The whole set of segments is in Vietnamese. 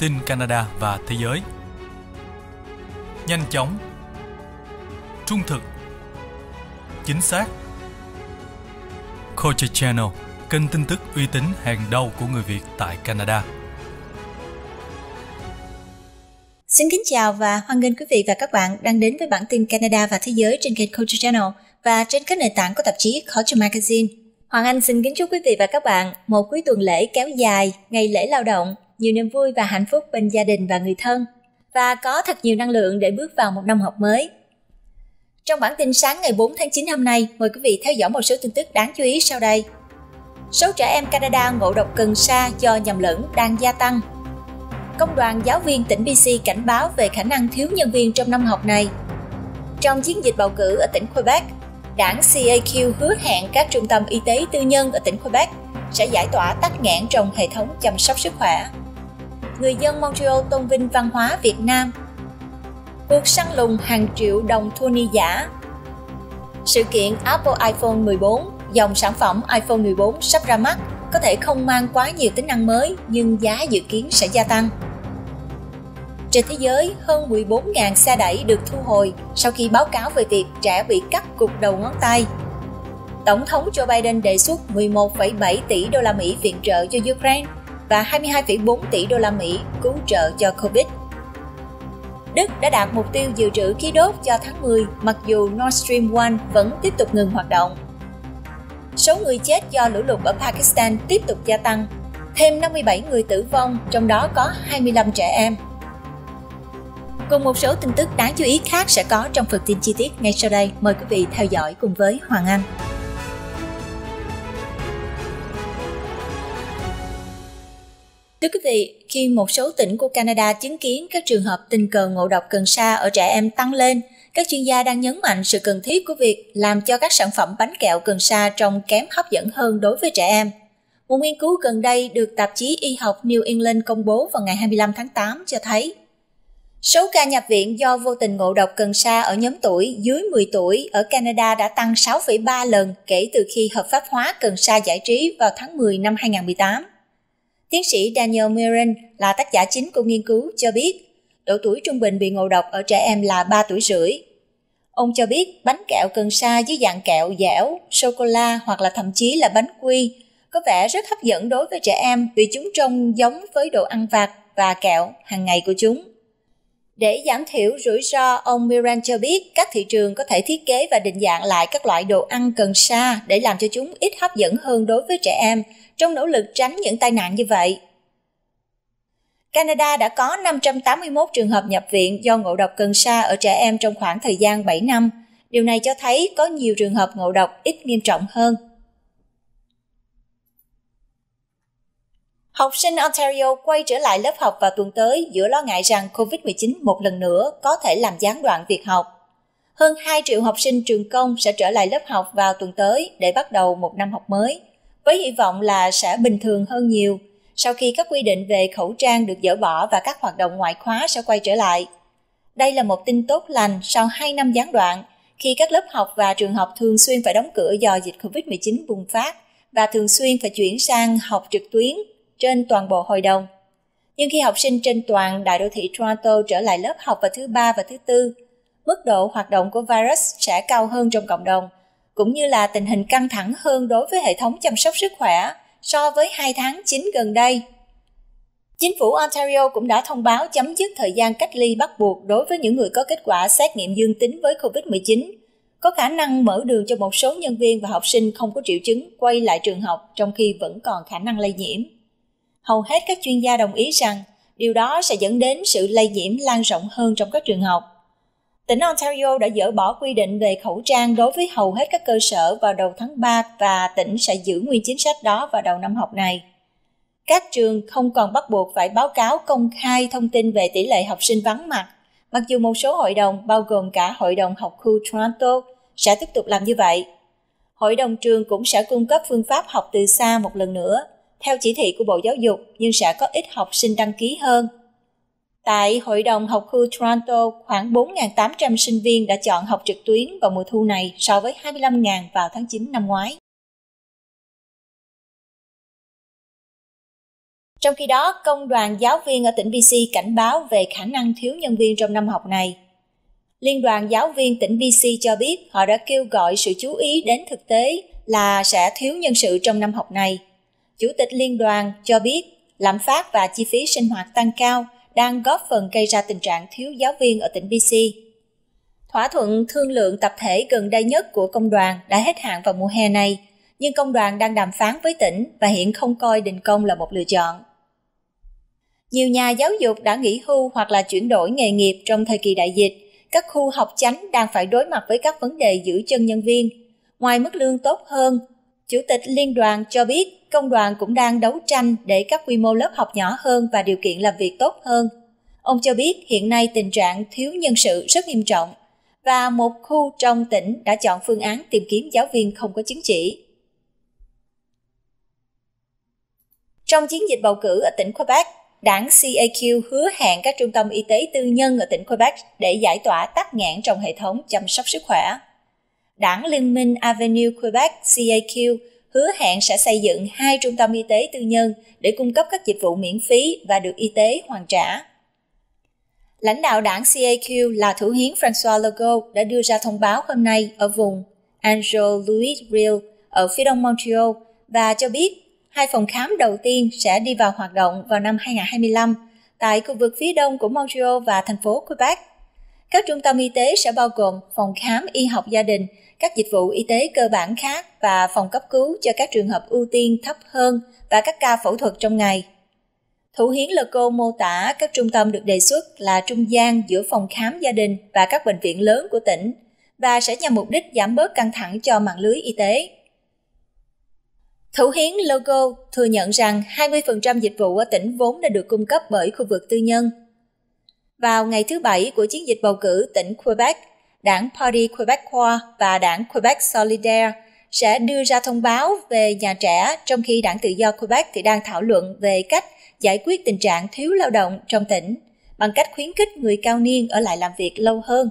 tin Canada và thế giới. Nhanh chóng, trung thực, chính xác. Culture Channel, kênh tin tức uy tín hàng đầu của người Việt tại Canada. Xin kính chào và hoan nghênh quý vị và các bạn đang đến với bản tin Canada và thế giới trên kênh Culture Channel và trên các nền tảng của tạp chí Culture Magazine. Hoàng Anh xin kính chúc quý vị và các bạn một cuối tuần lễ kéo dài, ngày lễ lao động nhiều niềm vui và hạnh phúc bên gia đình và người thân và có thật nhiều năng lượng để bước vào một năm học mới. Trong bản tin sáng ngày 4 tháng 9 hôm nay, mời quý vị theo dõi một số tin tức đáng chú ý sau đây. Số trẻ em Canada ngộ độc cần sa do nhầm lẫn đang gia tăng. Công đoàn giáo viên tỉnh BC cảnh báo về khả năng thiếu nhân viên trong năm học này. Trong chiến dịch bầu cử ở tỉnh Quebec, đảng CAQ hứa hẹn các trung tâm y tế tư nhân ở tỉnh Quebec sẽ giải tỏa tắc nghẽn trong hệ thống chăm sóc sức khỏe người dân Montreal tôn vinh văn hóa Việt Nam. Cuộc săn lùng hàng triệu đồng thua giả. Sự kiện Apple iPhone 14, dòng sản phẩm iPhone 14 sắp ra mắt có thể không mang quá nhiều tính năng mới nhưng giá dự kiến sẽ gia tăng. Trên thế giới, hơn 14.000 xe đẩy được thu hồi sau khi báo cáo về việc trẻ bị cắt cục đầu ngón tay. Tổng thống Joe Biden đề xuất 11,7 tỷ đô la Mỹ viện trợ cho Ukraine và 22,4 tỷ đô la Mỹ cứu trợ cho Covid. Đức đã đạt mục tiêu dự trữ khí đốt cho tháng 10 mặc dù Nord Stream 1 vẫn tiếp tục ngừng hoạt động. Số người chết do lũ lụt ở Pakistan tiếp tục gia tăng, thêm 57 người tử vong, trong đó có 25 trẻ em. Cùng một số tin tức đáng chú ý khác sẽ có trong phần tin chi tiết ngay sau đây. Mời quý vị theo dõi cùng với Hoàng Anh. Thưa quý vị, khi một số tỉnh của Canada chứng kiến các trường hợp tình cờ ngộ độc cần sa ở trẻ em tăng lên, các chuyên gia đang nhấn mạnh sự cần thiết của việc làm cho các sản phẩm bánh kẹo cần sa trông kém hấp dẫn hơn đối với trẻ em. Một nghiên cứu gần đây được tạp chí Y học New England công bố vào ngày 25 tháng 8 cho thấy Số ca nhập viện do vô tình ngộ độc cần sa ở nhóm tuổi dưới 10 tuổi ở Canada đã tăng 6,3 lần kể từ khi hợp pháp hóa cần sa giải trí vào tháng 10 năm 2018. Tiến sĩ Daniel Mirren là tác giả chính của nghiên cứu cho biết, độ tuổi trung bình bị ngộ độc ở trẻ em là 3 tuổi rưỡi. Ông cho biết bánh kẹo cần sa dưới dạng kẹo dẻo, sô-cô-la hoặc là thậm chí là bánh quy có vẻ rất hấp dẫn đối với trẻ em vì chúng trông giống với đồ ăn vặt và kẹo hàng ngày của chúng. Để giảm thiểu rủi ro, ông Miran cho biết các thị trường có thể thiết kế và định dạng lại các loại đồ ăn cần sa để làm cho chúng ít hấp dẫn hơn đối với trẻ em trong nỗ lực tránh những tai nạn như vậy. Canada đã có 581 trường hợp nhập viện do ngộ độc cần sa ở trẻ em trong khoảng thời gian 7 năm. Điều này cho thấy có nhiều trường hợp ngộ độc ít nghiêm trọng hơn. Học sinh Ontario quay trở lại lớp học vào tuần tới giữa lo ngại rằng COVID-19 một lần nữa có thể làm gián đoạn việc học. Hơn 2 triệu học sinh trường công sẽ trở lại lớp học vào tuần tới để bắt đầu một năm học mới với hy vọng là sẽ bình thường hơn nhiều sau khi các quy định về khẩu trang được dỡ bỏ và các hoạt động ngoại khóa sẽ quay trở lại. Đây là một tin tốt lành sau 2 năm gián đoạn, khi các lớp học và trường học thường xuyên phải đóng cửa do dịch COVID-19 bùng phát và thường xuyên phải chuyển sang học trực tuyến trên toàn bộ hội đồng. Nhưng khi học sinh trên toàn đại đô thị Toronto trở lại lớp học vào thứ ba và thứ tư, mức độ hoạt động của virus sẽ cao hơn trong cộng đồng – cũng như là tình hình căng thẳng hơn đối với hệ thống chăm sóc sức khỏe so với hai tháng chính gần đây. Chính phủ Ontario cũng đã thông báo chấm dứt thời gian cách ly bắt buộc đối với những người có kết quả xét nghiệm dương tính với COVID-19, có khả năng mở đường cho một số nhân viên và học sinh không có triệu chứng quay lại trường học trong khi vẫn còn khả năng lây nhiễm. Hầu hết các chuyên gia đồng ý rằng điều đó sẽ dẫn đến sự lây nhiễm lan rộng hơn trong các trường học Tỉnh Ontario đã dỡ bỏ quy định về khẩu trang đối với hầu hết các cơ sở vào đầu tháng 3 và tỉnh sẽ giữ nguyên chính sách đó vào đầu năm học này. Các trường không còn bắt buộc phải báo cáo công khai thông tin về tỷ lệ học sinh vắng mặt, mặc dù một số hội đồng, bao gồm cả Hội đồng học khu Toronto, sẽ tiếp tục làm như vậy. Hội đồng trường cũng sẽ cung cấp phương pháp học từ xa một lần nữa, theo chỉ thị của Bộ Giáo dục nhưng sẽ có ít học sinh đăng ký hơn – Tại Hội đồng Học khu Toronto, khoảng 4.800 sinh viên đã chọn học trực tuyến vào mùa thu này so với 25.000 vào tháng 9 năm ngoái. Trong khi đó, công đoàn giáo viên ở tỉnh BC cảnh báo về khả năng thiếu nhân viên trong năm học này. Liên đoàn giáo viên tỉnh BC cho biết họ đã kêu gọi sự chú ý đến thực tế là sẽ thiếu nhân sự trong năm học này. Chủ tịch liên đoàn cho biết lạm phát và chi phí sinh hoạt tăng cao – đang góp phần gây ra tình trạng thiếu giáo viên ở tỉnh BC. Thỏa thuận thương lượng tập thể gần đây nhất của công đoàn đã hết hạn vào mùa hè này, nhưng công đoàn đang đàm phán với tỉnh và hiện không coi đình công là một lựa chọn. Nhiều nhà giáo dục đã nghỉ hưu hoặc là chuyển đổi nghề nghiệp trong thời kỳ đại dịch. Các khu học chánh đang phải đối mặt với các vấn đề giữ chân nhân viên. Ngoài mức lương tốt hơn, Chủ tịch Liên đoàn cho biết công đoàn cũng đang đấu tranh để các quy mô lớp học nhỏ hơn và điều kiện làm việc tốt hơn. Ông cho biết hiện nay tình trạng thiếu nhân sự rất nghiêm trọng và một khu trong tỉnh đã chọn phương án tìm kiếm giáo viên không có chứng chỉ. Trong chiến dịch bầu cử ở tỉnh Quebec, đảng CAQ hứa hẹn các trung tâm y tế tư nhân ở tỉnh Quebec để giải tỏa tắc nghẽn trong hệ thống chăm sóc sức khỏe. Đảng Liên minh Avenue Quebec CAQ hứa hẹn sẽ xây dựng hai trung tâm y tế tư nhân để cung cấp các dịch vụ miễn phí và được y tế hoàn trả. Lãnh đạo đảng CAQ là thủ hiến François Legault đã đưa ra thông báo hôm nay ở vùng Angers-Louis-Riel ở phía đông Montreal và cho biết hai phòng khám đầu tiên sẽ đi vào hoạt động vào năm 2025 tại khu vực phía đông của Montreal và thành phố Quebec. Các trung tâm y tế sẽ bao gồm phòng khám y học gia đình các dịch vụ y tế cơ bản khác và phòng cấp cứu cho các trường hợp ưu tiên thấp hơn và các ca phẫu thuật trong ngày. Thủ hiến lơ cô mô tả các trung tâm được đề xuất là trung gian giữa phòng khám gia đình và các bệnh viện lớn của tỉnh và sẽ nhằm mục đích giảm bớt căng thẳng cho mạng lưới y tế. Thủ hiến Logo thừa nhận rằng 20% dịch vụ ở tỉnh vốn đã được cung cấp bởi khu vực tư nhân. Vào ngày thứ Bảy của chiến dịch bầu cử tỉnh Quebec, đảng Parti Quebecois và đảng Quebec Solidaire sẽ đưa ra thông báo về nhà trẻ, trong khi đảng tự do Quebec thì đang thảo luận về cách giải quyết tình trạng thiếu lao động trong tỉnh bằng cách khuyến khích người cao niên ở lại làm việc lâu hơn.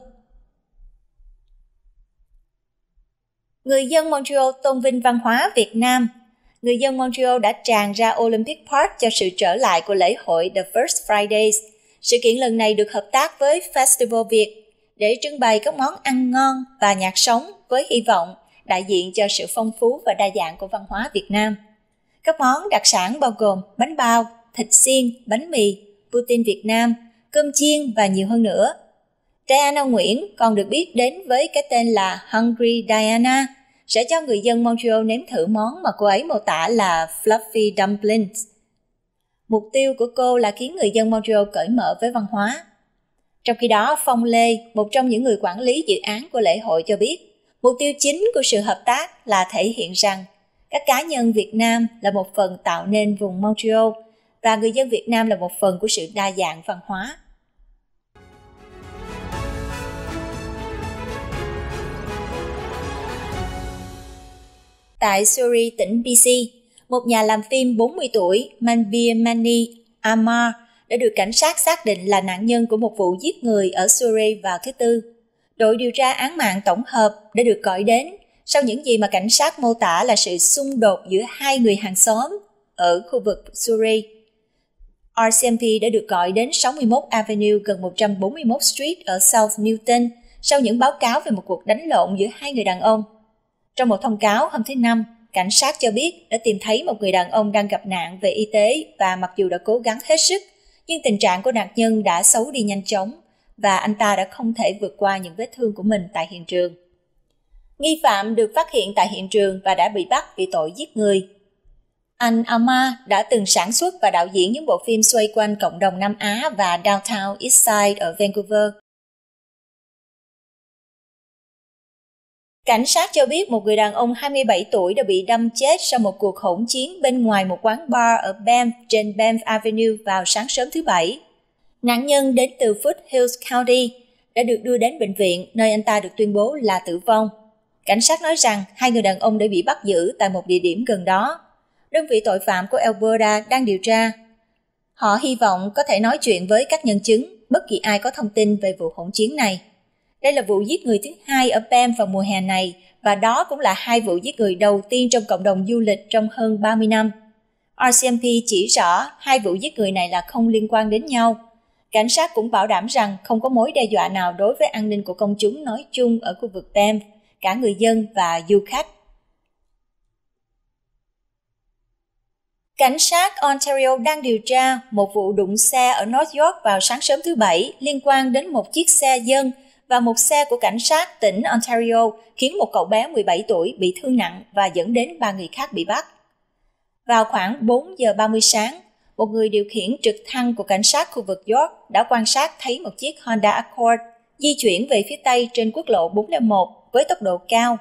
Người dân Montreal tôn vinh văn hóa Việt Nam Người dân Montreal đã tràn ra Olympic Park cho sự trở lại của lễ hội The First Fridays. Sự kiện lần này được hợp tác với Festival Việt để trưng bày các món ăn ngon và nhạc sống với hy vọng đại diện cho sự phong phú và đa dạng của văn hóa Việt Nam. Các món đặc sản bao gồm bánh bao, thịt xiên, bánh mì, putin Việt Nam, cơm chiên và nhiều hơn nữa. Diana Nguyễn còn được biết đến với cái tên là Hungry Diana, sẽ cho người dân Montreal nếm thử món mà cô ấy mô tả là fluffy dumplings. Mục tiêu của cô là khiến người dân Montreal cởi mở với văn hóa, trong khi đó, Phong Lê, một trong những người quản lý dự án của lễ hội cho biết, mục tiêu chính của sự hợp tác là thể hiện rằng các cá nhân Việt Nam là một phần tạo nên vùng Montreal và người dân Việt Nam là một phần của sự đa dạng văn hóa. Tại Surrey, tỉnh BC, một nhà làm phim 40 tuổi, Manbir Mani Amar, đã được cảnh sát xác định là nạn nhân của một vụ giết người ở Surrey vào thứ Tư. Đội điều tra án mạng tổng hợp đã được gọi đến sau những gì mà cảnh sát mô tả là sự xung đột giữa hai người hàng xóm ở khu vực Surrey. RCMP đã được gọi đến 61 Avenue gần 141 Street ở South Newton sau những báo cáo về một cuộc đánh lộn giữa hai người đàn ông. Trong một thông cáo hôm thứ Năm, cảnh sát cho biết đã tìm thấy một người đàn ông đang gặp nạn về y tế và mặc dù đã cố gắng hết sức nhưng tình trạng của nạn nhân đã xấu đi nhanh chóng và anh ta đã không thể vượt qua những vết thương của mình tại hiện trường. Nghi phạm được phát hiện tại hiện trường và đã bị bắt vì tội giết người. Anh Ama đã từng sản xuất và đạo diễn những bộ phim xoay quanh cộng đồng Nam Á và Downtown Eastside ở Vancouver Cảnh sát cho biết một người đàn ông 27 tuổi đã bị đâm chết sau một cuộc hỗn chiến bên ngoài một quán bar ở Banff trên Banff Avenue vào sáng sớm thứ Bảy. Nạn nhân đến từ Foothills County đã được đưa đến bệnh viện nơi anh ta được tuyên bố là tử vong. Cảnh sát nói rằng hai người đàn ông đã bị bắt giữ tại một địa điểm gần đó. Đơn vị tội phạm của Alberta đang điều tra. Họ hy vọng có thể nói chuyện với các nhân chứng, bất kỳ ai có thông tin về vụ hỗn chiến này. Đây là vụ giết người thứ hai ở Bam vào mùa hè này và đó cũng là hai vụ giết người đầu tiên trong cộng đồng du lịch trong hơn 30 năm. RCMP chỉ rõ hai vụ giết người này là không liên quan đến nhau. Cảnh sát cũng bảo đảm rằng không có mối đe dọa nào đối với an ninh của công chúng nói chung ở khu vực Banff, cả người dân và du khách. Cảnh sát Ontario đang điều tra một vụ đụng xe ở North York vào sáng sớm thứ Bảy liên quan đến một chiếc xe dân và một xe của cảnh sát tỉnh Ontario khiến một cậu bé 17 tuổi bị thương nặng và dẫn đến ba người khác bị bắt. Vào khoảng 4 giờ 30 sáng, một người điều khiển trực thăng của cảnh sát khu vực York đã quan sát thấy một chiếc Honda Accord di chuyển về phía Tây trên quốc lộ 401 với tốc độ cao.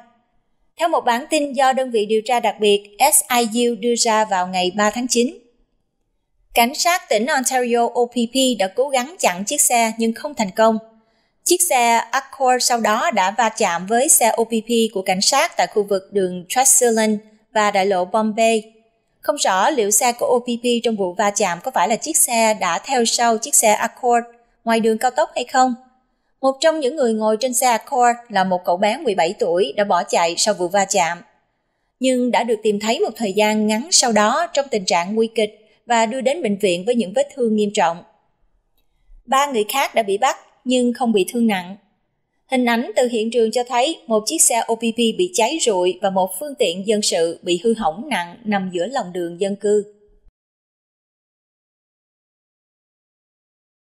Theo một bản tin do đơn vị điều tra đặc biệt SIU đưa ra vào ngày 3 tháng 9, cảnh sát tỉnh Ontario OPP đã cố gắng chặn chiếc xe nhưng không thành công Chiếc xe Accord sau đó đã va chạm với xe OPP của cảnh sát tại khu vực đường Tresilland và đại lộ Bombay. Không rõ liệu xe của OPP trong vụ va chạm có phải là chiếc xe đã theo sau chiếc xe Accord ngoài đường cao tốc hay không. Một trong những người ngồi trên xe Accord là một cậu bé 17 tuổi đã bỏ chạy sau vụ va chạm. Nhưng đã được tìm thấy một thời gian ngắn sau đó trong tình trạng nguy kịch và đưa đến bệnh viện với những vết thương nghiêm trọng. Ba người khác đã bị bắt nhưng không bị thương nặng. Hình ảnh từ hiện trường cho thấy một chiếc xe OPP bị cháy rụi và một phương tiện dân sự bị hư hỏng nặng nằm giữa lòng đường dân cư.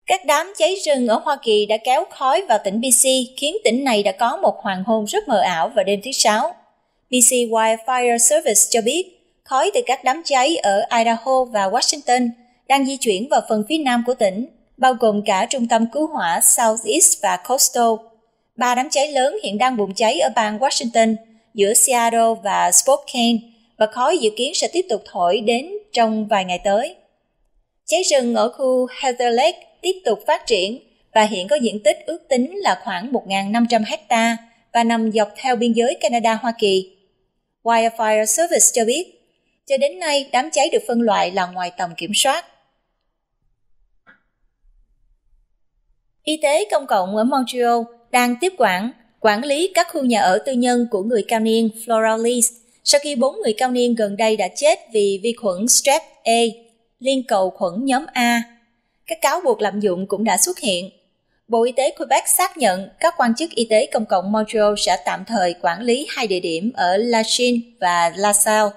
Các đám cháy rừng ở Hoa Kỳ đã kéo khói vào tỉnh BC, khiến tỉnh này đã có một hoàng hôn rất mờ ảo vào đêm thứ Sáu. BC Wildfire Service cho biết, khói từ các đám cháy ở Idaho và Washington đang di chuyển vào phần phía nam của tỉnh, bao gồm cả trung tâm cứu hỏa Southeast và Coastal. Ba đám cháy lớn hiện đang bùng cháy ở bang Washington giữa Seattle và Spokane và khói dự kiến sẽ tiếp tục thổi đến trong vài ngày tới. Cháy rừng ở khu Heather Lake tiếp tục phát triển và hiện có diện tích ước tính là khoảng 1.500 hecta và nằm dọc theo biên giới Canada-Hoa Kỳ. Wildfire Service cho biết, cho đến nay đám cháy được phân loại là ngoài tầm kiểm soát Y tế công cộng ở Montreal đang tiếp quản, quản lý các khu nhà ở tư nhân của người cao niên Floralis sau khi bốn người cao niên gần đây đã chết vì vi khuẩn Strep A, liên cầu khuẩn nhóm A. Các cáo buộc lạm dụng cũng đã xuất hiện. Bộ Y tế Quebec xác nhận các quan chức y tế công cộng Montreal sẽ tạm thời quản lý hai địa điểm ở Lachine và La Salle.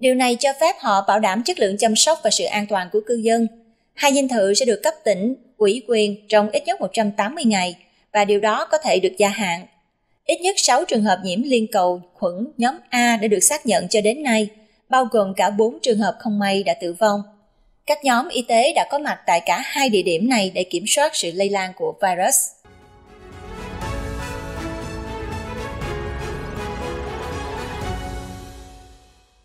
Điều này cho phép họ bảo đảm chất lượng chăm sóc và sự an toàn của cư dân. Hai dinh thự sẽ được cấp tỉnh ủy quyền trong ít nhất 180 ngày và điều đó có thể được gia hạn. Ít nhất 6 trường hợp nhiễm liên cầu khuẩn nhóm A đã được xác nhận cho đến nay, bao gồm cả 4 trường hợp không may đã tử vong. Các nhóm y tế đã có mặt tại cả hai địa điểm này để kiểm soát sự lây lan của virus.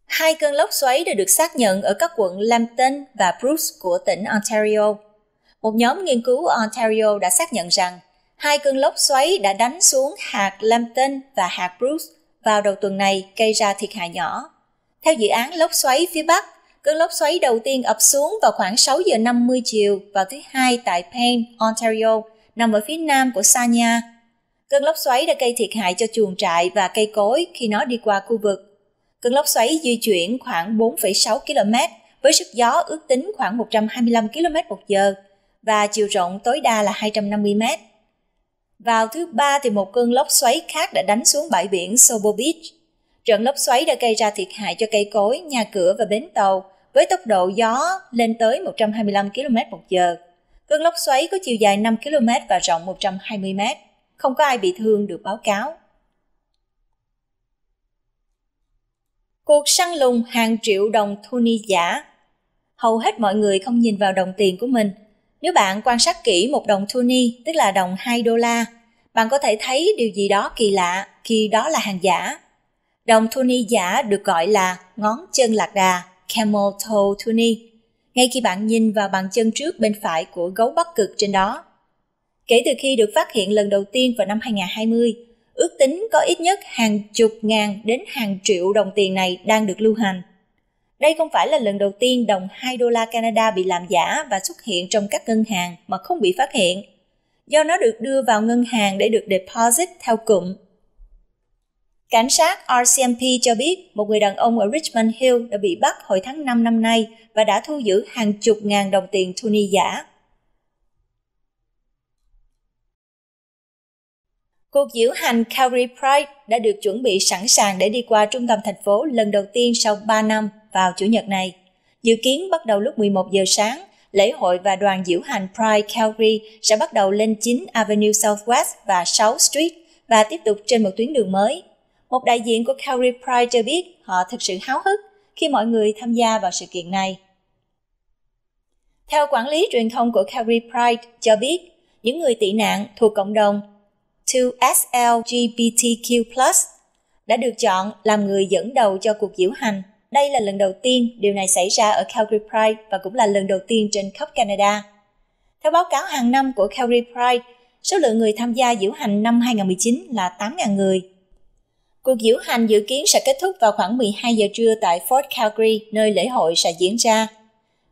Hai cơn lốc xoáy đã được xác nhận ở các quận Lambton và Bruce của tỉnh Ontario một nhóm nghiên cứu Ontario đã xác nhận rằng hai cơn lốc xoáy đã đánh xuống hạt Lambton và hạt Bruce vào đầu tuần này gây ra thiệt hại nhỏ. Theo dự án lốc xoáy phía Bắc, cơn lốc xoáy đầu tiên ập xuống vào khoảng 6 giờ 50 chiều vào thứ hai tại Payne, Ontario, nằm ở phía nam của Sanya. Cơn lốc xoáy đã gây thiệt hại cho chuồng trại và cây cối khi nó đi qua khu vực. Cơn lốc xoáy di chuyển khoảng 4,6 km với sức gió ước tính khoảng 125 km một giờ, và chiều rộng tối đa là 250 mét. Vào thứ ba thì một cơn lốc xoáy khác đã đánh xuống bãi biển Sobo Beach. Trận lốc xoáy đã gây ra thiệt hại cho cây cối, nhà cửa và bến tàu với tốc độ gió lên tới 125 km một giờ. Cơn lốc xoáy có chiều dài 5 km và rộng 120 m. Không có ai bị thương được báo cáo. Cuộc săn lùng hàng triệu đồng thu giả Hầu hết mọi người không nhìn vào đồng tiền của mình nếu bạn quan sát kỹ một đồng Tuni, tức là đồng 2 đô la, bạn có thể thấy điều gì đó kỳ lạ khi đó là hàng giả. Đồng Tuni giả được gọi là ngón chân lạc đà, camel toe Tuni, ngay khi bạn nhìn vào bàn chân trước bên phải của gấu bắc cực trên đó. Kể từ khi được phát hiện lần đầu tiên vào năm 2020, ước tính có ít nhất hàng chục ngàn đến hàng triệu đồng tiền này đang được lưu hành. Đây không phải là lần đầu tiên đồng 2 đô la Canada bị làm giả và xuất hiện trong các ngân hàng mà không bị phát hiện, do nó được đưa vào ngân hàng để được deposit theo cụm. Cảnh sát RCMP cho biết một người đàn ông ở Richmond Hill đã bị bắt hồi tháng 5 năm nay và đã thu giữ hàng chục ngàn đồng tiền Tony giả. Cuộc diễu hành Calgary Pride đã được chuẩn bị sẵn sàng để đi qua trung tâm thành phố lần đầu tiên sau 3 năm – vào Chủ nhật này. Dự kiến bắt đầu lúc 11 giờ sáng, lễ hội và đoàn diễu hành Pride Calgary sẽ bắt đầu lên 9 Avenue Southwest và 6 Street và tiếp tục trên một tuyến đường mới. Một đại diện của Calgary Pride cho biết họ thực sự háo hức khi mọi người tham gia vào sự kiện này. Theo quản lý truyền thông của Calgary Pride cho biết, những người tị nạn thuộc cộng đồng 2SLGBTQ+ đã được chọn làm người dẫn đầu cho cuộc diễu hành đây là lần đầu tiên điều này xảy ra ở Calgary Pride và cũng là lần đầu tiên trên khắp Canada. Theo báo cáo hàng năm của Calgary Pride, số lượng người tham gia diễu hành năm 2019 là 8.000 người. Cuộc diễu hành dự kiến sẽ kết thúc vào khoảng 12 giờ trưa tại Fort Calgary, nơi lễ hội sẽ diễn ra.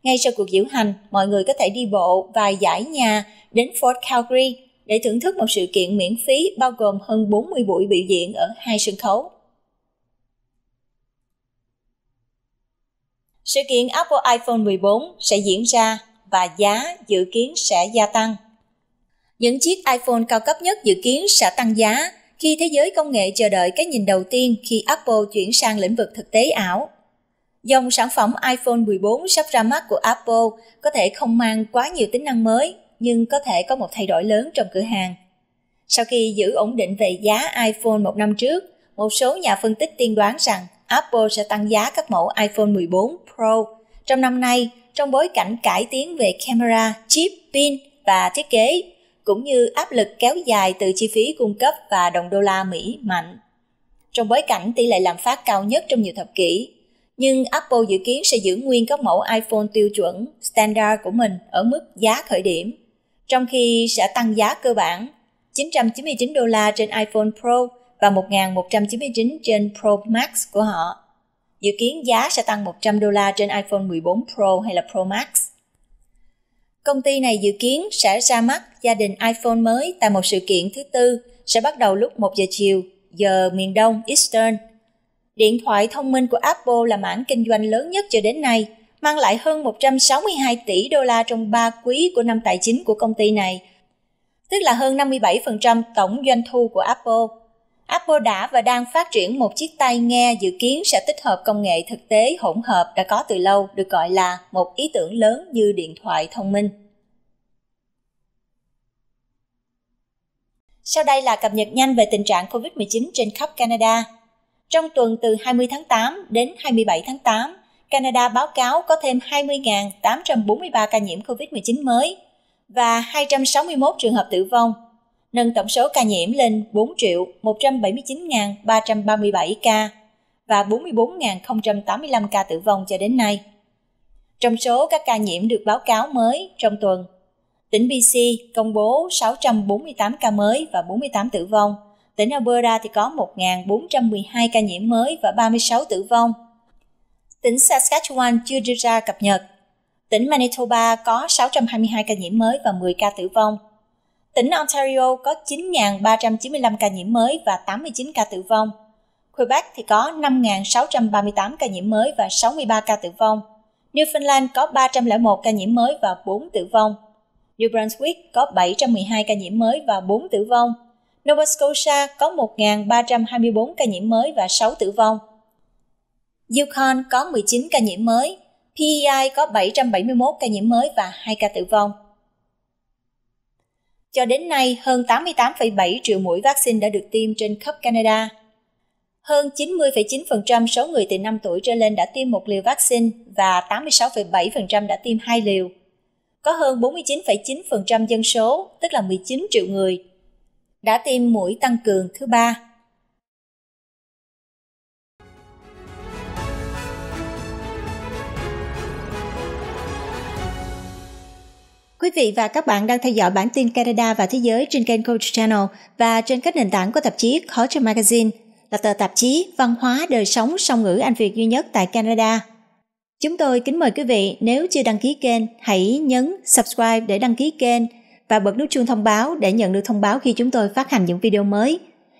Ngay sau cuộc diễu hành, mọi người có thể đi bộ và giải nhà đến Fort Calgary để thưởng thức một sự kiện miễn phí bao gồm hơn 40 buổi biểu diễn ở hai sân khấu. Sự kiện Apple iPhone 14 sẽ diễn ra và giá dự kiến sẽ gia tăng. Những chiếc iPhone cao cấp nhất dự kiến sẽ tăng giá khi thế giới công nghệ chờ đợi cái nhìn đầu tiên khi Apple chuyển sang lĩnh vực thực tế ảo. Dòng sản phẩm iPhone 14 sắp ra mắt của Apple có thể không mang quá nhiều tính năng mới, nhưng có thể có một thay đổi lớn trong cửa hàng. Sau khi giữ ổn định về giá iPhone một năm trước, một số nhà phân tích tiên đoán rằng Apple sẽ tăng giá các mẫu iPhone 14 Pro trong năm nay trong bối cảnh cải tiến về camera, chip, pin và thiết kế, cũng như áp lực kéo dài từ chi phí cung cấp và đồng đô la Mỹ mạnh. Trong bối cảnh tỷ lệ lạm phát cao nhất trong nhiều thập kỷ, nhưng Apple dự kiến sẽ giữ nguyên các mẫu iPhone tiêu chuẩn standard của mình ở mức giá khởi điểm, trong khi sẽ tăng giá cơ bản 999 đô la trên iPhone Pro và 1.199 trên Pro Max của họ. Dự kiến giá sẽ tăng 100 đô la trên iPhone 14 Pro hay là Pro Max. Công ty này dự kiến sẽ ra mắt gia đình iPhone mới tại một sự kiện thứ tư sẽ bắt đầu lúc 1 giờ chiều giờ miền Đông Eastern. Điện thoại thông minh của Apple là mảng kinh doanh lớn nhất cho đến nay, mang lại hơn 162 tỷ đô la trong 3 quý của năm tài chính của công ty này, tức là hơn 57% tổng doanh thu của Apple. Apple đã và đang phát triển một chiếc tai nghe dự kiến sẽ tích hợp công nghệ thực tế hỗn hợp đã có từ lâu, được gọi là một ý tưởng lớn như điện thoại thông minh. Sau đây là cập nhật nhanh về tình trạng COVID-19 trên khắp Canada. Trong tuần từ 20 tháng 8 đến 27 tháng 8, Canada báo cáo có thêm 20.843 ca nhiễm COVID-19 mới và 261 trường hợp tử vong, nâng tổng số ca nhiễm lên 4 179.337 ca và 44.085 ca tử vong cho đến nay. Trong số các ca nhiễm được báo cáo mới trong tuần, tỉnh BC công bố 648 ca mới và 48 tử vong. Tỉnh Alberta thì có 1.412 ca nhiễm mới và 36 tử vong. Tỉnh Saskatchewan chưa đưa ra cập nhật. Tỉnh Manitoba có 622 ca nhiễm mới và 10 ca tử vong Tỉnh Ontario có 9.395 ca nhiễm mới và 89 ca tử vong. Quebec thì có 5.638 ca nhiễm mới và 63 ca tử vong. Newfoundland có 301 ca nhiễm mới và 4 tử vong. New Brunswick có 712 ca nhiễm mới và 4 tử vong. Nova Scotia có 1.324 ca nhiễm mới và 6 tử vong. Yukon có 19 ca nhiễm mới, PEI có 771 ca nhiễm mới và 2 ca tử vong. Cho đến nay, hơn 88,7 triệu mũi vaccine đã được tiêm trên khắp Canada. Hơn 90,9% số người từ 5 tuổi trở lên đã tiêm một liều vaccine và 86,7% đã tiêm hai liều. Có hơn 49,9% dân số, tức là 19 triệu người, đã tiêm mũi tăng cường thứ ba Quý vị và các bạn đang theo dõi bản tin Canada và Thế giới trên kênh Coach Channel và trên các nền tảng của tạp chí Culture Magazine, là tờ tạp chí văn hóa đời sống song ngữ Anh Việt duy nhất tại Canada. Chúng tôi kính mời quý vị nếu chưa đăng ký kênh, hãy nhấn subscribe để đăng ký kênh và bật nút chuông thông báo để nhận được thông báo khi chúng tôi phát hành những video mới.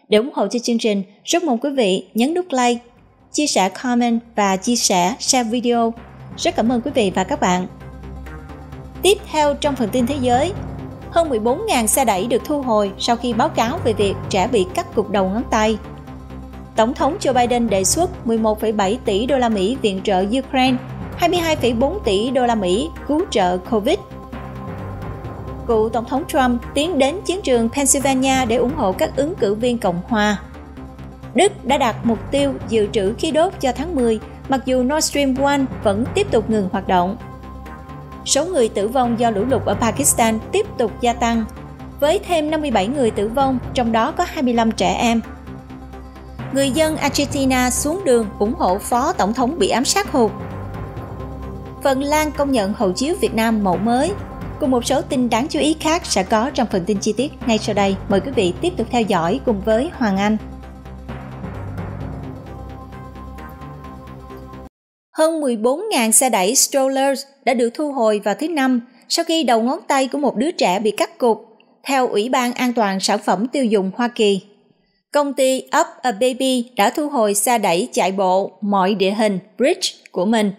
Để ủng hộ cho chương trình, rất mong quý vị nhấn nút like, chia sẻ comment và chia sẻ share video. Rất cảm ơn quý vị và các bạn. Tiếp theo trong phần tin thế giới, hơn 14.000 xe đẩy được thu hồi sau khi báo cáo về việc trẻ bị cắt cục đầu ngón tay. Tổng thống Joe Biden đề xuất 11,7 tỷ đô la Mỹ viện trợ Ukraine, 22,4 tỷ đô la Mỹ cứu trợ Covid. Cựu Tổng thống Trump tiến đến chiến trường Pennsylvania để ủng hộ các ứng cử viên Cộng hòa. Đức đã đạt mục tiêu dự trữ khí đốt cho tháng 10, mặc dù Nord Stream 1 vẫn tiếp tục ngừng hoạt động số người tử vong do lũ lụt ở Pakistan tiếp tục gia tăng, với thêm 57 người tử vong, trong đó có 25 trẻ em. Người dân Argentina xuống đường ủng hộ phó tổng thống bị ám sát hụt. Phần Lan công nhận hộ chiếu Việt Nam mẫu mới. Cùng một số tin đáng chú ý khác sẽ có trong phần tin chi tiết ngay sau đây. Mời quý vị tiếp tục theo dõi cùng với Hoàng Anh. hơn 14.000 xe đẩy strollers đã được thu hồi vào thứ Năm sau khi đầu ngón tay của một đứa trẻ bị cắt cụt, theo Ủy ban An toàn Sản phẩm Tiêu dùng Hoa Kỳ. Công ty Up a Baby đã thu hồi xe đẩy chạy bộ mọi địa hình bridge của mình.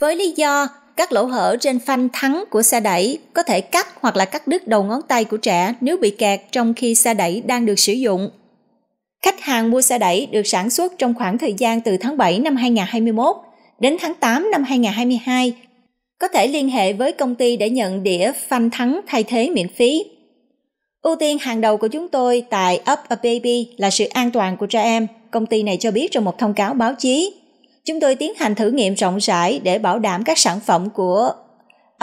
Với lý do các lỗ hở trên phanh thắng của xe đẩy có thể cắt hoặc là cắt đứt đầu ngón tay của trẻ nếu bị kẹt trong khi xe đẩy đang được sử dụng. Khách hàng mua xe đẩy được sản xuất trong khoảng thời gian từ tháng 7 năm 2021 đến tháng 8 năm 2022. Có thể liên hệ với công ty để nhận đĩa phanh thắng thay thế miễn phí. Ưu tiên hàng đầu của chúng tôi tại Up a Baby là sự an toàn của trẻ em, công ty này cho biết trong một thông cáo báo chí. Chúng tôi tiến hành thử nghiệm rộng rãi để bảo đảm các sản phẩm của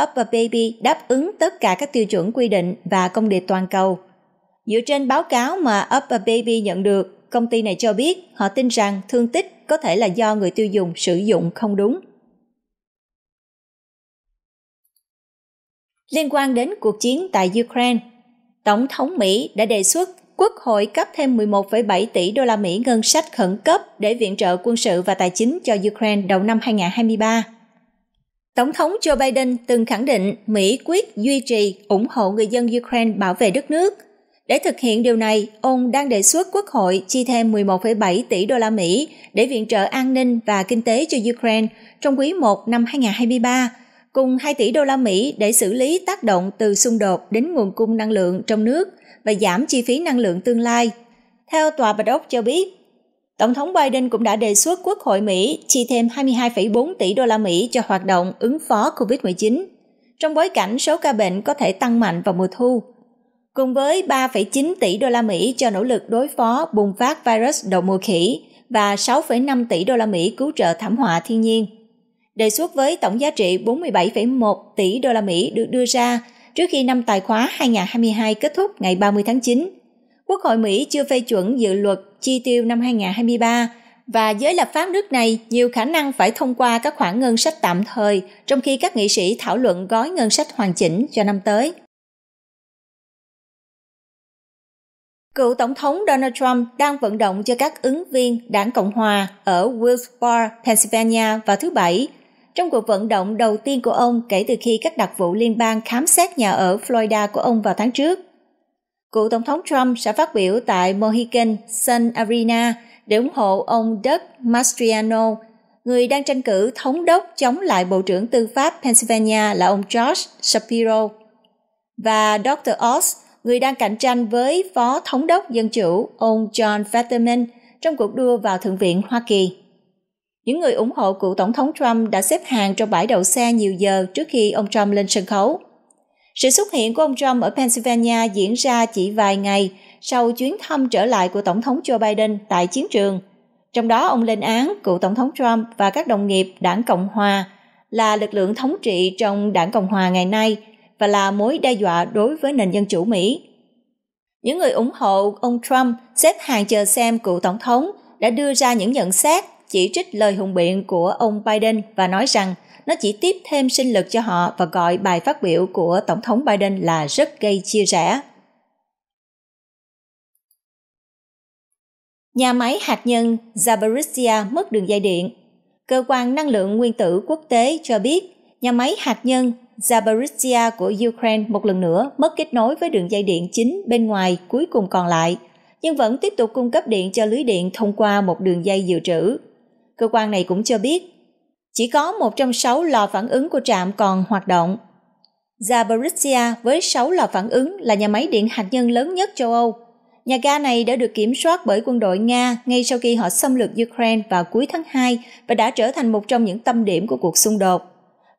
Up a Baby đáp ứng tất cả các tiêu chuẩn quy định và công điệp toàn cầu. Dựa trên báo cáo mà Up a Baby nhận được, công ty này cho biết họ tin rằng thương tích có thể là do người tiêu dùng sử dụng không đúng. Liên quan đến cuộc chiến tại Ukraine, Tổng thống Mỹ đã đề xuất Quốc hội cấp thêm 11,7 tỷ đô la Mỹ ngân sách khẩn cấp để viện trợ quân sự và tài chính cho Ukraine đầu năm 2023. Tổng thống Joe Biden từng khẳng định Mỹ quyết duy trì ủng hộ người dân Ukraine bảo vệ đất nước – để thực hiện điều này, ông đang đề xuất Quốc hội chi thêm 11,7 tỷ đô la Mỹ để viện trợ an ninh và kinh tế cho Ukraine trong quý 1 năm 2023, cùng 2 tỷ đô la Mỹ để xử lý tác động từ xung đột đến nguồn cung năng lượng trong nước và giảm chi phí năng lượng tương lai. Theo Tòa Bạch Ốc cho biết, Tổng thống Biden cũng đã đề xuất Quốc hội Mỹ chi thêm 22,4 tỷ đô la Mỹ cho hoạt động ứng phó COVID-19 trong bối cảnh số ca bệnh có thể tăng mạnh vào mùa thu cùng với 3,9 tỷ đô la Mỹ cho nỗ lực đối phó bùng phát virus đậu mùa khỉ và 6,5 tỷ đô la Mỹ cứu trợ thảm họa thiên nhiên. Đề xuất với tổng giá trị 47,1 tỷ đô la Mỹ được đưa ra trước khi năm tài khóa 2022 kết thúc ngày 30 tháng 9. Quốc hội Mỹ chưa phê chuẩn dự luật chi tiêu năm 2023 và giới lập pháp nước này nhiều khả năng phải thông qua các khoản ngân sách tạm thời trong khi các nghị sĩ thảo luận gói ngân sách hoàn chỉnh cho năm tới. Cựu Tổng thống Donald Trump đang vận động cho các ứng viên đảng Cộng Hòa ở Wilkes-Barre, Pennsylvania vào thứ Bảy, trong cuộc vận động đầu tiên của ông kể từ khi các đặc vụ liên bang khám xét nhà ở Florida của ông vào tháng trước. Cựu Tổng thống Trump sẽ phát biểu tại Mohican Sun Arena để ủng hộ ông Doug Mastriano, người đang tranh cử thống đốc chống lại Bộ trưởng Tư pháp Pennsylvania là ông Josh Shapiro. Và Dr. Oz, người đang cạnh tranh với Phó Thống đốc Dân Chủ ông John Fetterman trong cuộc đua vào Thượng viện Hoa Kỳ. Những người ủng hộ cựu Tổng thống Trump đã xếp hàng trong bãi đậu xe nhiều giờ trước khi ông Trump lên sân khấu. Sự xuất hiện của ông Trump ở Pennsylvania diễn ra chỉ vài ngày sau chuyến thăm trở lại của Tổng thống Joe Biden tại chiến trường. Trong đó ông lên án cựu Tổng thống Trump và các đồng nghiệp đảng Cộng Hòa là lực lượng thống trị trong đảng Cộng Hòa ngày nay – và là mối đe dọa đối với nền dân chủ Mỹ. Những người ủng hộ ông Trump xếp hàng chờ xem cựu tổng thống đã đưa ra những nhận xét chỉ trích lời hùng biện của ông Biden và nói rằng nó chỉ tiếp thêm sinh lực cho họ và gọi bài phát biểu của Tổng thống Biden là rất gây chia rẽ. Nhà máy hạt nhân Zaporizhia mất đường dây điện. Cơ quan năng lượng nguyên tử quốc tế cho biết nhà máy hạt nhân Zaporizhia của Ukraine một lần nữa mất kết nối với đường dây điện chính bên ngoài cuối cùng còn lại, nhưng vẫn tiếp tục cung cấp điện cho lưới điện thông qua một đường dây dự trữ. Cơ quan này cũng cho biết, chỉ có một trong sáu lò phản ứng của trạm còn hoạt động. Zaporizhia với sáu lò phản ứng là nhà máy điện hạt nhân lớn nhất châu Âu. Nhà ga này đã được kiểm soát bởi quân đội Nga ngay sau khi họ xâm lược Ukraine vào cuối tháng 2 và đã trở thành một trong những tâm điểm của cuộc xung đột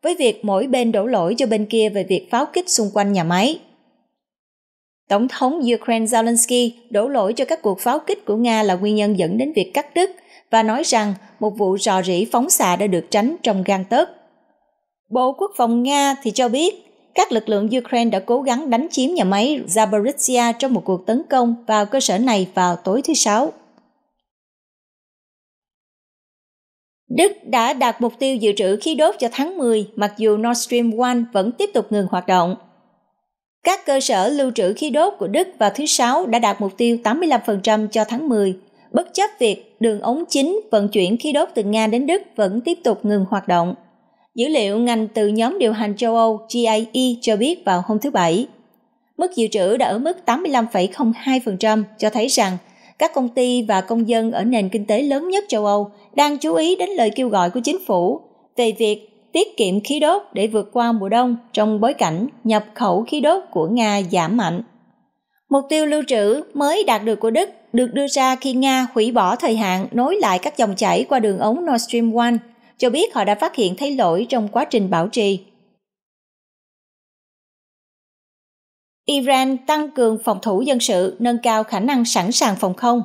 với việc mỗi bên đổ lỗi cho bên kia về việc pháo kích xung quanh nhà máy. Tổng thống Ukraine Zelensky đổ lỗi cho các cuộc pháo kích của Nga là nguyên nhân dẫn đến việc cắt đứt và nói rằng một vụ rò rỉ phóng xạ đã được tránh trong gan tớt. Bộ Quốc phòng Nga thì cho biết các lực lượng Ukraine đã cố gắng đánh chiếm nhà máy Zaporizhia trong một cuộc tấn công vào cơ sở này vào tối thứ Sáu. Đức đã đạt mục tiêu dự trữ khí đốt cho tháng 10 mặc dù Nord Stream 1 vẫn tiếp tục ngừng hoạt động. Các cơ sở lưu trữ khí đốt của Đức vào thứ Sáu đã đạt mục tiêu 85% cho tháng 10, bất chấp việc đường ống chính vận chuyển khí đốt từ Nga đến Đức vẫn tiếp tục ngừng hoạt động. Dữ liệu ngành từ nhóm điều hành châu Âu (GIE) cho biết vào hôm thứ Bảy. Mức dự trữ đã ở mức 85,02% cho thấy rằng các công ty và công dân ở nền kinh tế lớn nhất châu Âu đang chú ý đến lời kêu gọi của chính phủ về việc tiết kiệm khí đốt để vượt qua mùa đông trong bối cảnh nhập khẩu khí đốt của Nga giảm mạnh. Mục tiêu lưu trữ mới đạt được của Đức được đưa ra khi Nga hủy bỏ thời hạn nối lại các dòng chảy qua đường ống Nord Stream 1, cho biết họ đã phát hiện thấy lỗi trong quá trình bảo trì. Iran tăng cường phòng thủ dân sự, nâng cao khả năng sẵn sàng phòng không.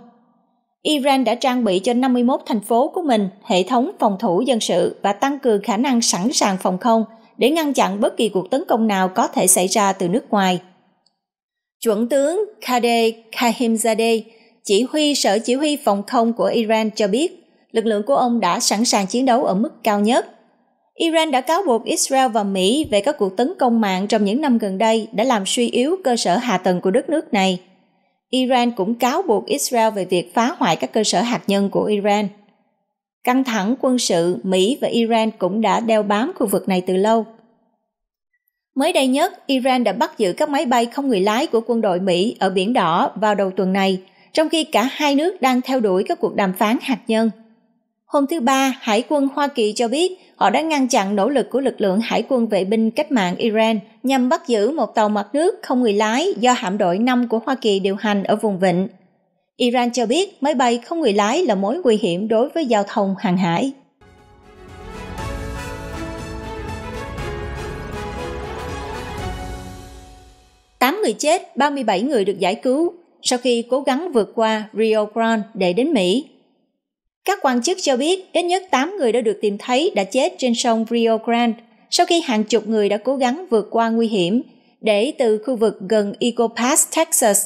Iran đã trang bị cho 51 thành phố của mình hệ thống phòng thủ dân sự và tăng cường khả năng sẵn sàng phòng không để ngăn chặn bất kỳ cuộc tấn công nào có thể xảy ra từ nước ngoài. Chuẩn tướng Kadeh Kahimzadeh, chỉ huy Sở Chỉ huy Phòng không của Iran cho biết, lực lượng của ông đã sẵn sàng chiến đấu ở mức cao nhất Iran đã cáo buộc Israel và Mỹ về các cuộc tấn công mạng trong những năm gần đây đã làm suy yếu cơ sở hạ tầng của đất nước này. Iran cũng cáo buộc Israel về việc phá hoại các cơ sở hạt nhân của Iran. Căng thẳng quân sự Mỹ và Iran cũng đã đeo bám khu vực này từ lâu. Mới đây nhất, Iran đã bắt giữ các máy bay không người lái của quân đội Mỹ ở Biển Đỏ vào đầu tuần này, trong khi cả hai nước đang theo đuổi các cuộc đàm phán hạt nhân. Hôm thứ Ba, Hải quân Hoa Kỳ cho biết họ đã ngăn chặn nỗ lực của lực lượng hải quân vệ binh cách mạng Iran nhằm bắt giữ một tàu mặt nước không người lái do hạm đội 5 của Hoa Kỳ điều hành ở vùng vịnh. Iran cho biết máy bay không người lái là mối nguy hiểm đối với giao thông hàng hải. Tám người chết, 37 người được giải cứu sau khi cố gắng vượt qua Rio Grande để đến Mỹ các quan chức cho biết ít nhất 8 người đã được tìm thấy đã chết trên sông Rio Grande sau khi hàng chục người đã cố gắng vượt qua nguy hiểm để từ khu vực gần Eagle Pass, Texas.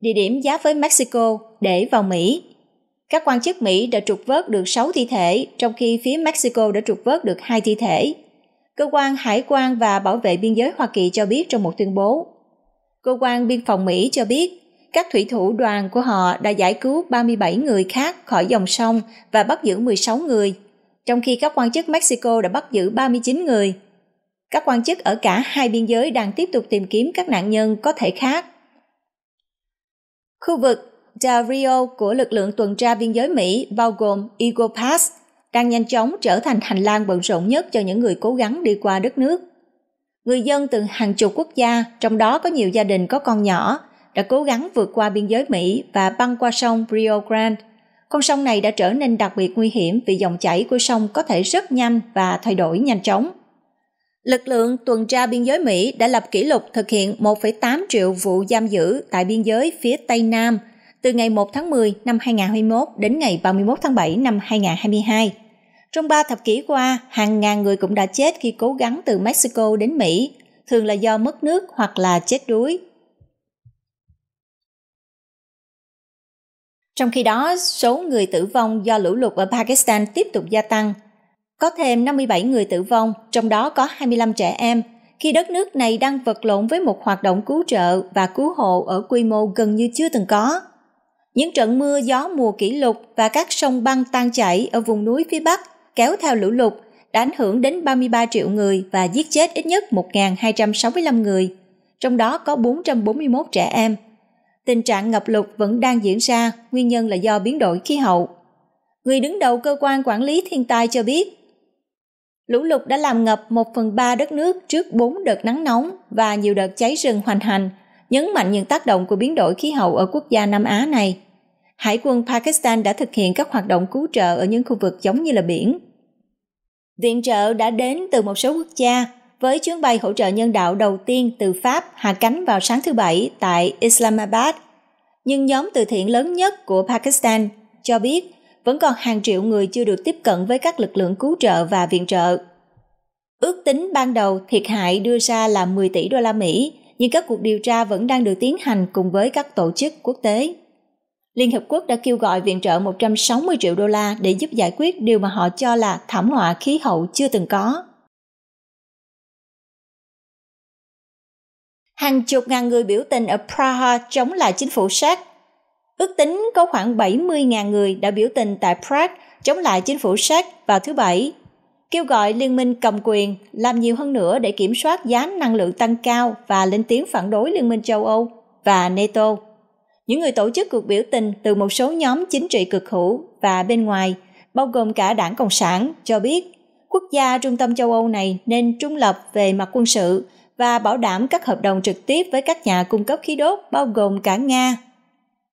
Địa điểm giáp với Mexico để vào Mỹ. Các quan chức Mỹ đã trục vớt được 6 thi thể, trong khi phía Mexico đã trục vớt được 2 thi thể. Cơ quan Hải quan và Bảo vệ Biên giới Hoa Kỳ cho biết trong một tuyên bố. Cơ quan Biên phòng Mỹ cho biết các thủy thủ đoàn của họ đã giải cứu 37 người khác khỏi dòng sông và bắt giữ 16 người, trong khi các quan chức Mexico đã bắt giữ 39 người. Các quan chức ở cả hai biên giới đang tiếp tục tìm kiếm các nạn nhân có thể khác. Khu vực Del Rio của lực lượng tuần tra biên giới Mỹ bao gồm Eagle Pass đang nhanh chóng trở thành hành lang bận rộn nhất cho những người cố gắng đi qua đất nước. Người dân từ hàng chục quốc gia, trong đó có nhiều gia đình có con nhỏ, đã cố gắng vượt qua biên giới Mỹ và băng qua sông Rio Grande. Con sông này đã trở nên đặc biệt nguy hiểm vì dòng chảy của sông có thể rất nhanh và thay đổi nhanh chóng. Lực lượng tuần tra biên giới Mỹ đã lập kỷ lục thực hiện 1,8 triệu vụ giam giữ tại biên giới phía Tây Nam từ ngày 1 tháng 10 năm 2021 đến ngày 31 tháng 7 năm 2022. Trong 3 thập kỷ qua, hàng ngàn người cũng đã chết khi cố gắng từ Mexico đến Mỹ, thường là do mất nước hoặc là chết đuối Trong khi đó, số người tử vong do lũ lụt ở Pakistan tiếp tục gia tăng. Có thêm 57 người tử vong, trong đó có 25 trẻ em, khi đất nước này đang vật lộn với một hoạt động cứu trợ và cứu hộ ở quy mô gần như chưa từng có. Những trận mưa gió mùa kỷ lục và các sông băng tan chảy ở vùng núi phía Bắc kéo theo lũ lụt đã ảnh hưởng đến 33 triệu người và giết chết ít nhất 1.265 người, trong đó có 441 trẻ em tình trạng ngập lụt vẫn đang diễn ra, nguyên nhân là do biến đổi khí hậu. Người đứng đầu cơ quan quản lý thiên tai cho biết, lũ lụt đã làm ngập 1 phần 3 đất nước trước 4 đợt nắng nóng và nhiều đợt cháy rừng hoành hành, nhấn mạnh những tác động của biến đổi khí hậu ở quốc gia Nam Á này. Hải quân Pakistan đã thực hiện các hoạt động cứu trợ ở những khu vực giống như là biển. Viện trợ đã đến từ một số quốc gia với chuyến bay hỗ trợ nhân đạo đầu tiên từ Pháp hạ cánh vào sáng thứ Bảy tại Islamabad. Nhưng nhóm từ thiện lớn nhất của Pakistan cho biết vẫn còn hàng triệu người chưa được tiếp cận với các lực lượng cứu trợ và viện trợ. Ước tính ban đầu thiệt hại đưa ra là 10 tỷ đô la Mỹ, nhưng các cuộc điều tra vẫn đang được tiến hành cùng với các tổ chức quốc tế. Liên Hợp Quốc đã kêu gọi viện trợ 160 triệu đô la để giúp giải quyết điều mà họ cho là thảm họa khí hậu chưa từng có. hàng chục ngàn người biểu tình ở Praha chống lại chính phủ Séc. Ước tính có khoảng 70.000 người đã biểu tình tại Prague chống lại chính phủ Séc vào thứ Bảy, kêu gọi liên minh cầm quyền làm nhiều hơn nữa để kiểm soát giá năng lượng tăng cao và lên tiếng phản đối Liên minh châu Âu và NATO. Những người tổ chức cuộc biểu tình từ một số nhóm chính trị cực hữu và bên ngoài, bao gồm cả đảng Cộng sản, cho biết quốc gia trung tâm châu Âu này nên trung lập về mặt quân sự và bảo đảm các hợp đồng trực tiếp với các nhà cung cấp khí đốt bao gồm cả Nga.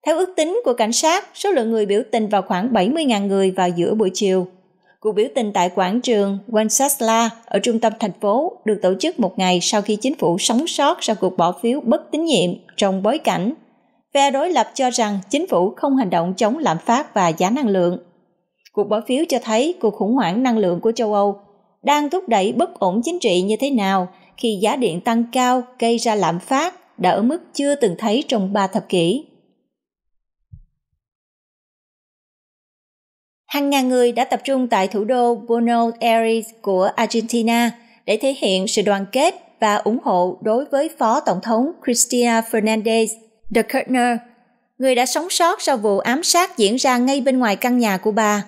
Theo ước tính của cảnh sát, số lượng người biểu tình vào khoảng 70.000 người vào giữa buổi chiều. Cuộc biểu tình tại quảng trường Wenceslas ở trung tâm thành phố được tổ chức một ngày sau khi chính phủ sống sót sau cuộc bỏ phiếu bất tín nhiệm trong bối cảnh. Phe đối lập cho rằng chính phủ không hành động chống lạm phát và giá năng lượng. Cuộc bỏ phiếu cho thấy cuộc khủng hoảng năng lượng của châu Âu đang thúc đẩy bất ổn chính trị như thế nào – khi giá điện tăng cao gây ra lạm phát đã ở mức chưa từng thấy trong ba thập kỷ. Hàng ngàn người đã tập trung tại thủ đô Buenos Aires của Argentina để thể hiện sự đoàn kết và ủng hộ đối với Phó Tổng thống Cristina Fernandez de Kirchner, người đã sống sót sau vụ ám sát diễn ra ngay bên ngoài căn nhà của bà.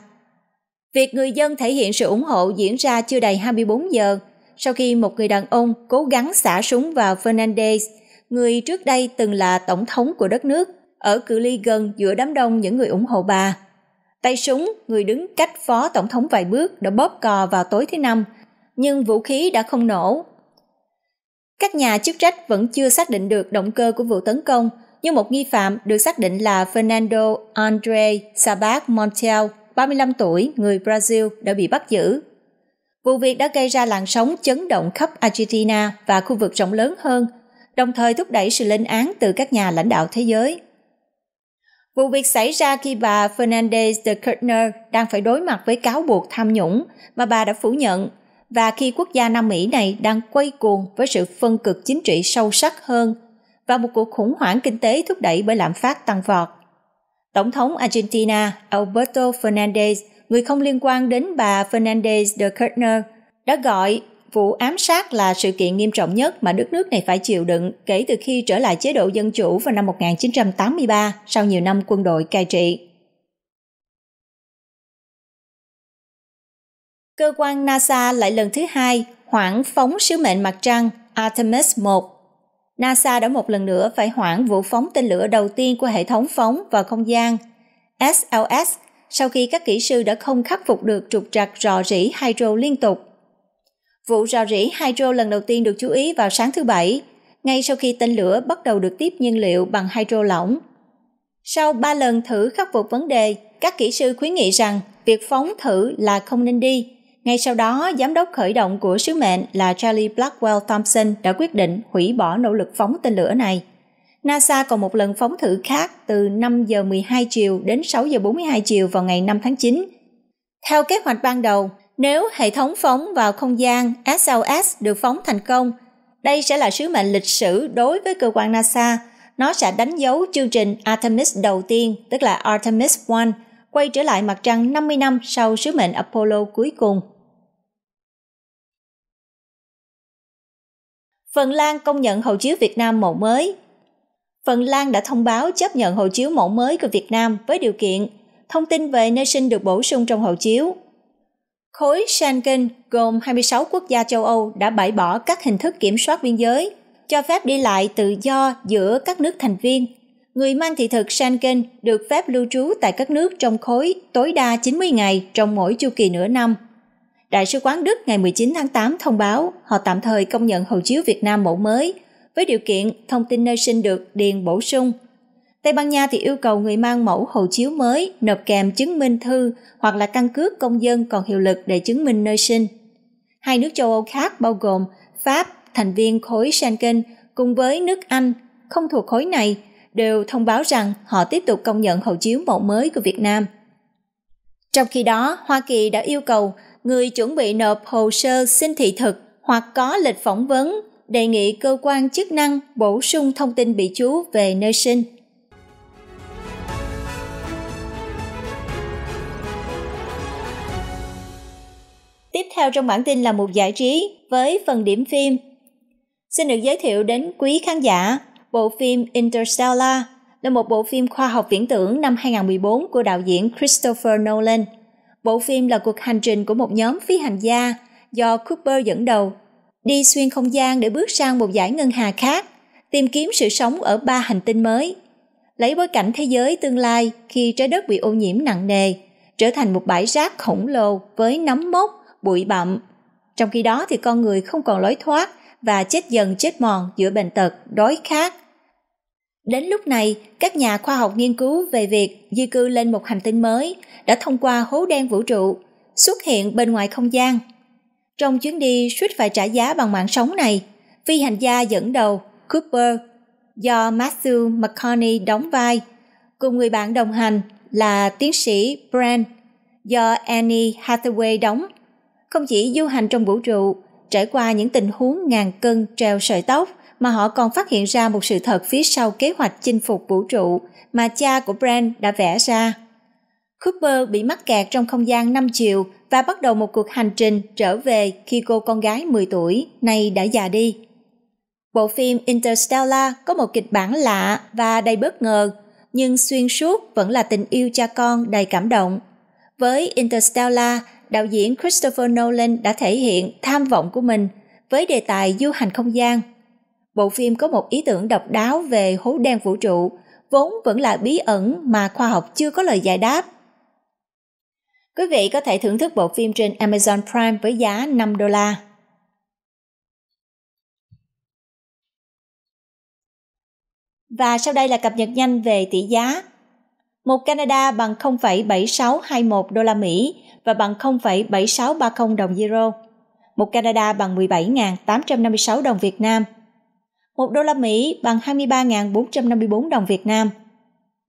Việc người dân thể hiện sự ủng hộ diễn ra chưa đầy 24 giờ sau khi một người đàn ông cố gắng xả súng vào Fernandez, người trước đây từng là tổng thống của đất nước, ở cự ly gần giữa đám đông những người ủng hộ bà. Tay súng, người đứng cách phó tổng thống vài bước đã bóp cò vào tối thứ năm, nhưng vũ khí đã không nổ. Các nhà chức trách vẫn chưa xác định được động cơ của vụ tấn công, nhưng một nghi phạm được xác định là Fernando Andre Sabat Montel, 35 tuổi, người Brazil, đã bị bắt giữ Vụ việc đã gây ra làn sóng chấn động khắp Argentina và khu vực rộng lớn hơn, đồng thời thúc đẩy sự lên án từ các nhà lãnh đạo thế giới. Vụ việc xảy ra khi bà Fernandez de Kirchner đang phải đối mặt với cáo buộc tham nhũng mà bà đã phủ nhận và khi quốc gia Nam Mỹ này đang quay cuồng với sự phân cực chính trị sâu sắc hơn và một cuộc khủng hoảng kinh tế thúc đẩy bởi lạm phát tăng vọt. Tổng thống Argentina Alberto Fernandez người không liên quan đến bà Fernandez de Kirchner, đã gọi vụ ám sát là sự kiện nghiêm trọng nhất mà đất nước này phải chịu đựng kể từ khi trở lại chế độ dân chủ vào năm 1983 sau nhiều năm quân đội cai trị. Cơ quan NASA lại lần thứ hai hoãn phóng sứ mệnh mặt trăng Artemis 1. NASA đã một lần nữa phải hoãn vụ phóng tên lửa đầu tiên của hệ thống phóng vào không gian SLS sau khi các kỹ sư đã không khắc phục được trục trặc rò rỉ hydro liên tục. Vụ rò rỉ hydro lần đầu tiên được chú ý vào sáng thứ Bảy, ngay sau khi tên lửa bắt đầu được tiếp nhiên liệu bằng hydro lỏng. Sau 3 lần thử khắc phục vấn đề, các kỹ sư khuyến nghị rằng việc phóng thử là không nên đi. Ngay sau đó, giám đốc khởi động của sứ mệnh là Charlie Blackwell Thompson đã quyết định hủy bỏ nỗ lực phóng tên lửa này. NASA còn một lần phóng thử khác từ 5 giờ 12 chiều đến 6 giờ 42 chiều vào ngày 5 tháng 9. Theo kế hoạch ban đầu, nếu hệ thống phóng vào không gian SLS được phóng thành công, đây sẽ là sứ mệnh lịch sử đối với cơ quan NASA. Nó sẽ đánh dấu chương trình Artemis đầu tiên, tức là Artemis 1, quay trở lại mặt trăng 50 năm sau sứ mệnh Apollo cuối cùng. Phần Lan công nhận hộ chiếu Việt Nam màu mới, Phần Lan đã thông báo chấp nhận hộ chiếu mẫu mới của Việt Nam với điều kiện thông tin về nơi sinh được bổ sung trong hộ chiếu. Khối Schengen gồm 26 quốc gia châu Âu đã bãi bỏ các hình thức kiểm soát biên giới, cho phép đi lại tự do giữa các nước thành viên. Người mang thị thực Schengen được phép lưu trú tại các nước trong khối tối đa 90 ngày trong mỗi chu kỳ nửa năm. Đại sứ quán Đức ngày 19 tháng 8 thông báo họ tạm thời công nhận hộ chiếu Việt Nam mẫu mới – với điều kiện thông tin nơi sinh được điền bổ sung. Tây Ban Nha thì yêu cầu người mang mẫu hộ chiếu mới nộp kèm chứng minh thư hoặc là căn cước công dân còn hiệu lực để chứng minh nơi sinh. Hai nước châu Âu khác bao gồm Pháp, thành viên khối Schengen, cùng với nước Anh, không thuộc khối này, đều thông báo rằng họ tiếp tục công nhận hộ chiếu mẫu mới của Việt Nam. Trong khi đó, Hoa Kỳ đã yêu cầu người chuẩn bị nộp hồ sơ xin thị thực hoặc có lịch phỏng vấn đề nghị cơ quan chức năng bổ sung thông tin bị chú về nơi sinh. Tiếp theo trong bản tin là một giải trí với phần điểm phim. Xin được giới thiệu đến quý khán giả bộ phim Interstellar là một bộ phim khoa học viễn tưởng năm 2014 của đạo diễn Christopher Nolan. Bộ phim là cuộc hành trình của một nhóm phi hành gia do Cooper dẫn đầu đi xuyên không gian để bước sang một giải ngân hà khác, tìm kiếm sự sống ở ba hành tinh mới. Lấy bối cảnh thế giới tương lai khi trái đất bị ô nhiễm nặng nề, trở thành một bãi rác khổng lồ với nấm mốc, bụi bặm. Trong khi đó thì con người không còn lối thoát và chết dần chết mòn giữa bệnh tật, đói khát. Đến lúc này, các nhà khoa học nghiên cứu về việc di cư lên một hành tinh mới đã thông qua hố đen vũ trụ xuất hiện bên ngoài không gian trong chuyến đi suýt phải trả giá bằng mạng sống này, phi hành gia dẫn đầu Cooper do Matthew McConaughey đóng vai, cùng người bạn đồng hành là tiến sĩ Brand do Annie Hathaway đóng. Không chỉ du hành trong vũ trụ, trải qua những tình huống ngàn cân treo sợi tóc mà họ còn phát hiện ra một sự thật phía sau kế hoạch chinh phục vũ trụ mà cha của Brand đã vẽ ra. Cooper bị mắc kẹt trong không gian 5 chiều và bắt đầu một cuộc hành trình trở về khi cô con gái 10 tuổi nay đã già đi. Bộ phim Interstellar có một kịch bản lạ và đầy bất ngờ, nhưng xuyên suốt vẫn là tình yêu cha con đầy cảm động. Với Interstellar, đạo diễn Christopher Nolan đã thể hiện tham vọng của mình với đề tài du hành không gian. Bộ phim có một ý tưởng độc đáo về hố đen vũ trụ, vốn vẫn là bí ẩn mà khoa học chưa có lời giải đáp Quý vị có thể thưởng thức bộ phim trên Amazon Prime với giá 5 đô la. Và sau đây là cập nhật nhanh về tỷ giá. Một Canada bằng 0,7621 đô la Mỹ và bằng 0,7630 đồng euro. Một Canada bằng 17.856 đồng Việt Nam. Một đô la Mỹ bằng 23.454 đồng Việt Nam.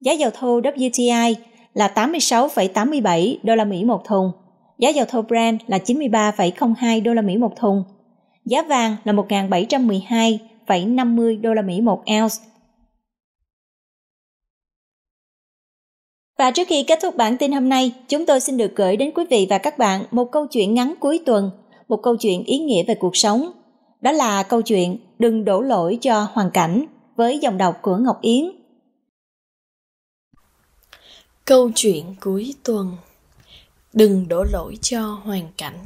Giá dầu thô WTI là 86,87 đô la Mỹ một thùng, giá dầu thô Brent là 93,02 đô la Mỹ một thùng, giá vàng là 1.712,50 đô la Mỹ một ounce. Và trước khi kết thúc bản tin hôm nay, chúng tôi xin được gửi đến quý vị và các bạn một câu chuyện ngắn cuối tuần, một câu chuyện ý nghĩa về cuộc sống. Đó là câu chuyện Đừng đổ lỗi cho hoàn cảnh với dòng đọc của Ngọc Yến. Câu chuyện cuối tuần Đừng đổ lỗi cho hoàn cảnh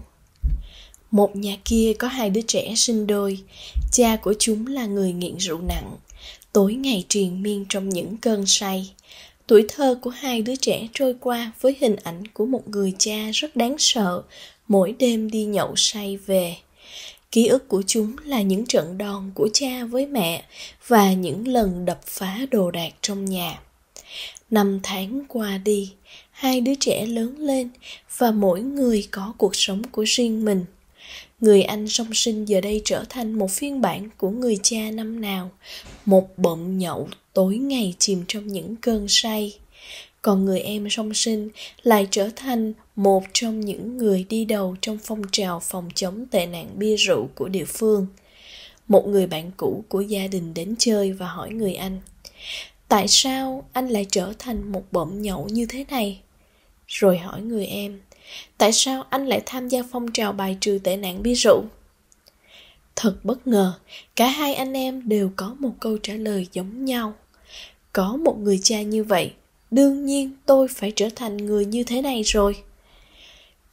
Một nhà kia có hai đứa trẻ sinh đôi Cha của chúng là người nghiện rượu nặng Tối ngày triền miên trong những cơn say Tuổi thơ của hai đứa trẻ trôi qua với hình ảnh của một người cha rất đáng sợ Mỗi đêm đi nhậu say về Ký ức của chúng là những trận đòn của cha với mẹ Và những lần đập phá đồ đạc trong nhà năm tháng qua đi hai đứa trẻ lớn lên và mỗi người có cuộc sống của riêng mình người anh song sinh giờ đây trở thành một phiên bản của người cha năm nào một bộm nhậu tối ngày chìm trong những cơn say còn người em song sinh lại trở thành một trong những người đi đầu trong phong trào phòng chống tệ nạn bia rượu của địa phương một người bạn cũ của gia đình đến chơi và hỏi người anh tại sao anh lại trở thành một bợm nhậu như thế này rồi hỏi người em tại sao anh lại tham gia phong trào bài trừ tệ nạn bia rượu thật bất ngờ cả hai anh em đều có một câu trả lời giống nhau có một người cha như vậy đương nhiên tôi phải trở thành người như thế này rồi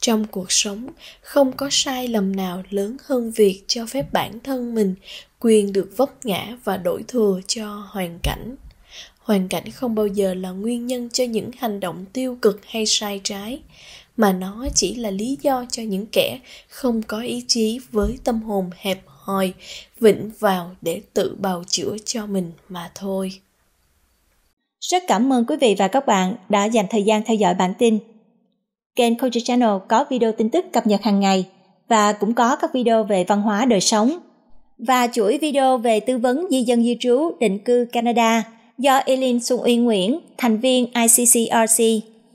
trong cuộc sống không có sai lầm nào lớn hơn việc cho phép bản thân mình quyền được vấp ngã và đổi thừa cho hoàn cảnh hoàn cảnh không bao giờ là nguyên nhân cho những hành động tiêu cực hay sai trái mà nó chỉ là lý do cho những kẻ không có ý chí với tâm hồn hẹp hòi vĩnh vào để tự bào chữa cho mình mà thôi rất cảm ơn quý vị và các bạn đã dành thời gian theo dõi bản tin kênh Culture Channel có video tin tức cập nhật hàng ngày và cũng có các video về văn hóa đời sống và chuỗi video về tư vấn di dân di trú định cư Canada do Elin Xuân Uy Nguyễn, thành viên ICCRC,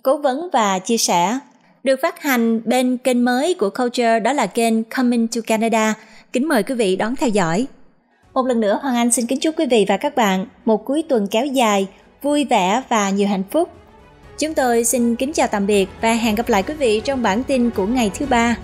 cố vấn và chia sẻ. Được phát hành bên kênh mới của Culture đó là kênh Coming to Canada. Kính mời quý vị đón theo dõi. Một lần nữa Hoàng Anh xin kính chúc quý vị và các bạn một cuối tuần kéo dài, vui vẻ và nhiều hạnh phúc. Chúng tôi xin kính chào tạm biệt và hẹn gặp lại quý vị trong bản tin của ngày thứ ba.